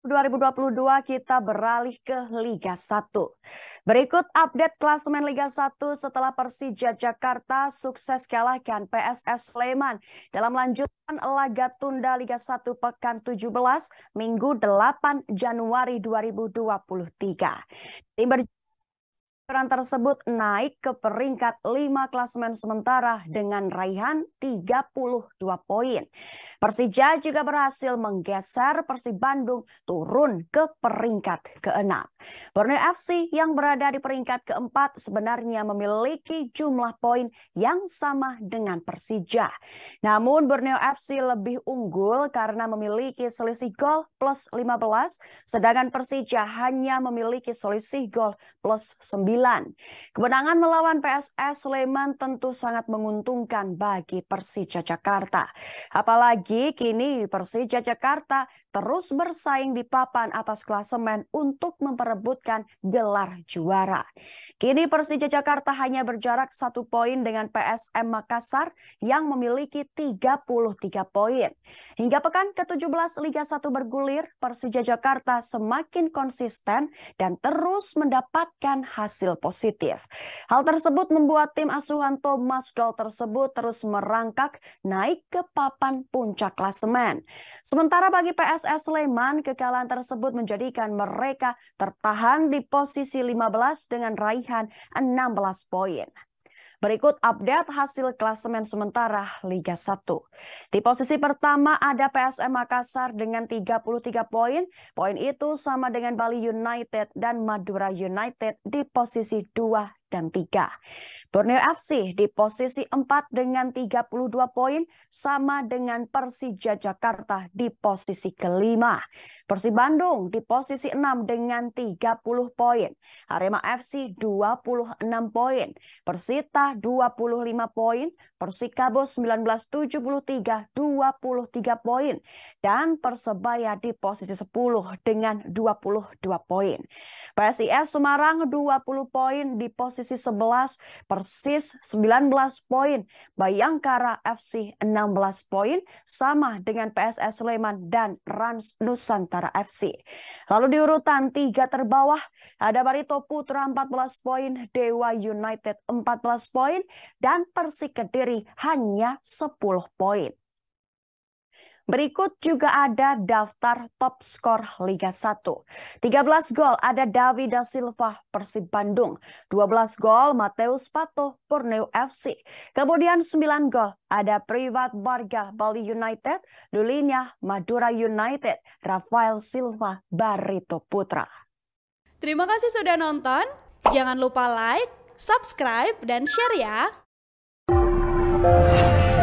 2022 kita beralih ke Liga 1. Berikut update klasemen Liga 1 setelah Persija Jakarta sukses kalahkan PSS Sleman dalam lanjutan laga tunda Liga 1 pekan 17 Minggu 8 Januari 2023. Tim berjuang Peran tersebut naik ke peringkat 5 klasemen sementara dengan raihan 32 poin. Persija juga berhasil menggeser Persib Bandung turun ke peringkat ke-6. Borneo FC yang berada di peringkat keempat sebenarnya memiliki jumlah poin yang sama dengan Persija. Namun Borneo FC lebih unggul karena memiliki selisih gol plus 15, sedangkan Persija hanya memiliki selisih gol plus 9. Kemenangan melawan PSS Sleman tentu sangat menguntungkan bagi Persija Jakarta. Apalagi kini Persija Jakarta terus bersaing di papan atas klasemen untuk memperebutkan gelar juara. Kini Persija Jakarta hanya berjarak satu poin dengan PSM Makassar yang memiliki 33 poin. Hingga pekan ke-17 Liga 1 bergulir, Persija Jakarta semakin konsisten dan terus mendapatkan hasil hasil positif. Hal tersebut membuat tim asuhan Thomas Doll tersebut terus merangkak naik ke papan puncak klasemen. Sementara bagi PSS Sleman, kekalahan tersebut menjadikan mereka tertahan di posisi 15 dengan raihan 16 poin. Berikut update hasil klasemen sementara Liga 1. Di posisi pertama ada PSM Makassar dengan 33 poin. Poin itu sama dengan Bali United dan Madura United di posisi 2 dan 3. Borneo FC di posisi 4 dengan 32 poin sama dengan Persija Jakarta di posisi kelima. Persib Bandung di posisi 6 dengan 30 poin. Arema FC 26 poin. Persita 25 poin. Persikabo 1973 20 23 poin dan Persebaya di posisi 10 dengan 22 poin. PSIS Semarang 20 poin di posisi 11, Persis 19 poin, Bayangkara FC 16 poin sama dengan PSS Sleman dan Rans Nusantara FC. Lalu di urutan 3 terbawah ada Barito Putra 14 poin, Dewa United 14 poin dan Persi Kediri hanya 10 poin. Berikut juga ada daftar top skor Liga 1. 13 gol ada David Silva Persib Bandung, 12 gol Mateus Pato Borneo FC. Kemudian 9 gol ada Privat Barga Bali United, Dulinya Madura United, Rafael Silva Barito Putra. Terima kasih sudah nonton. Jangan lupa like, subscribe, dan share ya.